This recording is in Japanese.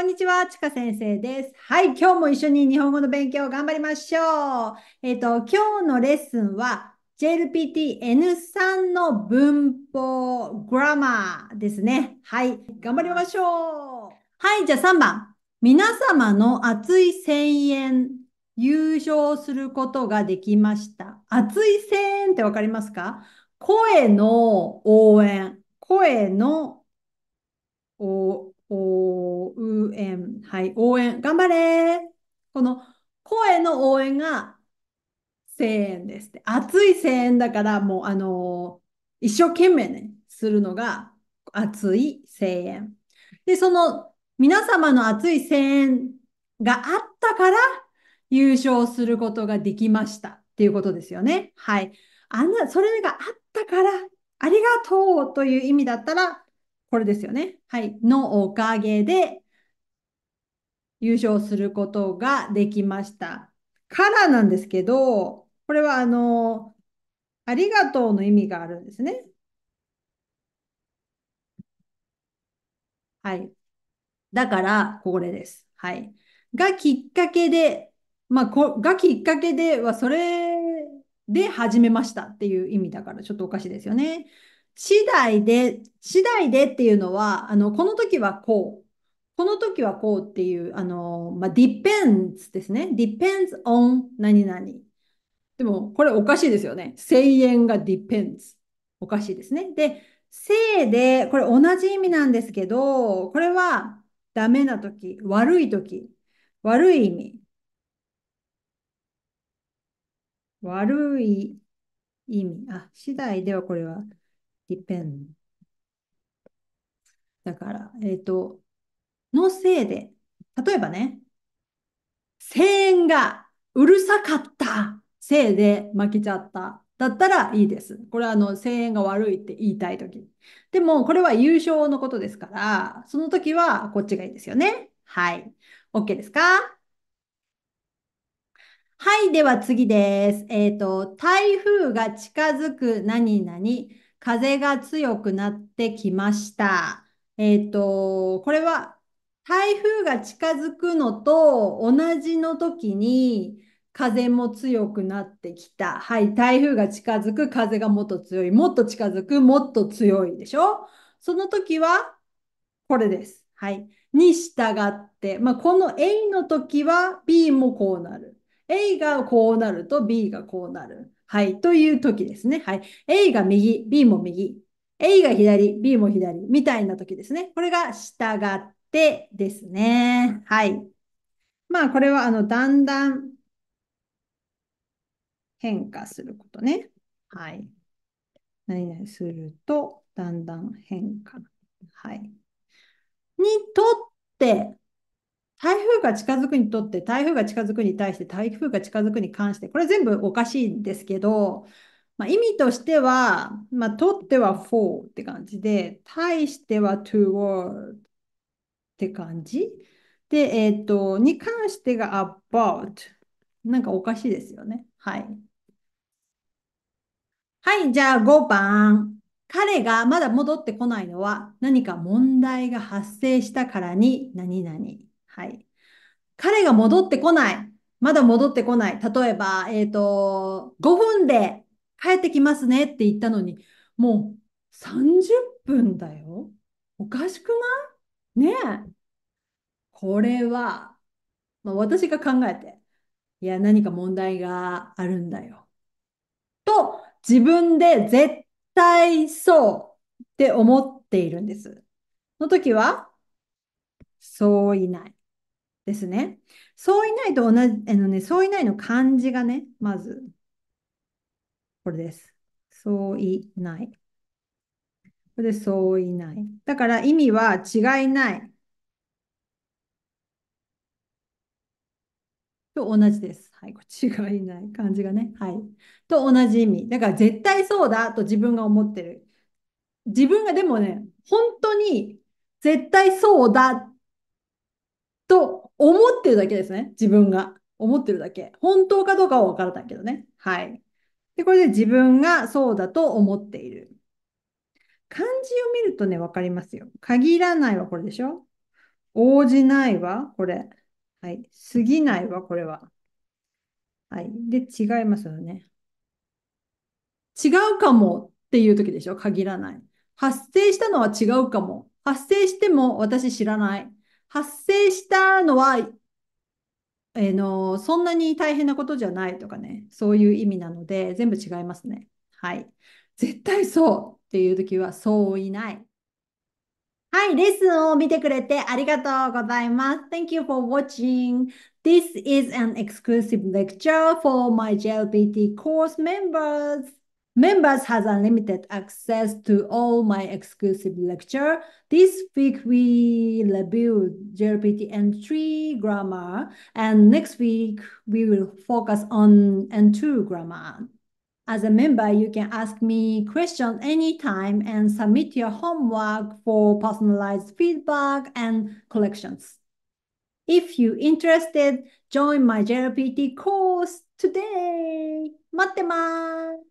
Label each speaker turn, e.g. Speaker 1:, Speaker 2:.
Speaker 1: こんにちは、ちか先生です。はい、今日も一緒に日本語の勉強を頑張りましょう。えっ、ー、と、今日のレッスンは JLPTN3 の文法、グラマーですね。はい、頑張りましょう。はい、じゃあ3番。皆様の熱い声援、優勝することができました。熱い声援ってわかりますか声の応援、声の応応援、はい、応援、頑張れこの声の応援が声援ですって。熱い声援だから、もう、あのー、一生懸命ね、するのが熱い声援。で、その皆様の熱い声援があったから優勝することができましたっていうことですよね。はい。あんな、それがあったから、ありがとうという意味だったら、これですよね。はい。のおかげで優勝することができました。からなんですけど、これはあの、ありがとうの意味があるんですね。はい。だから、これです。はい。がきっかけで、まあ、こがきっかけでは、それで始めましたっていう意味だから、ちょっとおかしいですよね。次第で、次第でっていうのは、あの、この時はこう、この時はこうっていう、あの、まあ、depends ですね。depends on 何々。でも、これおかしいですよね。声援が depends。おかしいですね。で、いで、これ同じ意味なんですけど、これはダメな時、悪い時、悪い意味。悪い意味。あ、次第ではこれは depend だから、えっ、ー、と、のせいで、例えばね、声援がうるさかったせいで負けちゃっただったらいいです。これはあの声援が悪いって言いたいとき。でも、これは優勝のことですから、その時はこっちがいいですよね。はい。OK ですかはい。では次です。えっ、ー、と、台風が近づく何々。風が強くなってきました。えっと、これは台風が近づくのと同じの時に風も強くなってきた。はい、台風が近づく、風がもっと強い、もっと近づく、もっと強いでしょその時はこれです。はい。に従って、まあ、この A の時は B もこうなる。A がこうなると B がこうなる。はい。という時ですね。はい。A が右、B も右。A が左、B も左。みたいな時ですね。これが従ってですね。はい。まあ、これは、あの、だんだん変化することね。はい。何々すると、だんだん変化。はい。にとって、風が近づくにとって、台風が近づくに対して、台風が近づくに関して、これ全部おかしいんですけど、まあ、意味としては、まあ、とっては for って感じで、対しては toward って感じ。で、えっ、ー、と、に関してが about。なんかおかしいですよね。はい。はい、じゃあ5番。彼がまだ戻ってこないのは何か問題が発生したからに何々。はい。彼が戻ってこない。まだ戻ってこない。例えば、えっ、と、5分で帰ってきますねって言ったのに、もう30分だよ。おかしくないねえ。これは、まあ、私が考えて、いや、何か問題があるんだよ。と、自分で絶対そうって思っているんです。の時は、そういない。ですね。そういないと同じ、あのね、そういないの漢字がね、まず、これです。そういない。これでそういない。だから意味は違いない。と同じです。はい、違いない感じがね。はい。と同じ意味。だから絶対そうだと自分が思ってる。自分がでもね、本当に絶対そうだと思ってるだけですね。自分が。思ってるだけ。本当かどうかはわからないけどね。はい。で、これで自分がそうだと思っている。漢字を見るとね、分かりますよ。限らないはこれでしょ応じないはこれ。はい。過ぎないはこれは。はい。で、違いますよね。違うかもっていう時でしょ限らない。発生したのは違うかも。発生しても私知らない。発生したのは、えー、のそんなに大変なことじゃないとかね、そういう意味なので、全部違いますね。はい。絶対そうっていう時は、そういない。はい、レッスンを見てくれてありがとうございます。Thank you for watching. This is an exclusive lecture for my JLPT course members. Members has unlimited access to all my exclusive lecture. This week we review JLPT N3 grammar, and next week we will focus on N2 grammar. As a member, you can ask me questions anytime and submit your homework for personalized feedback and collections. If you interested, join my JLPT course today. 待ってます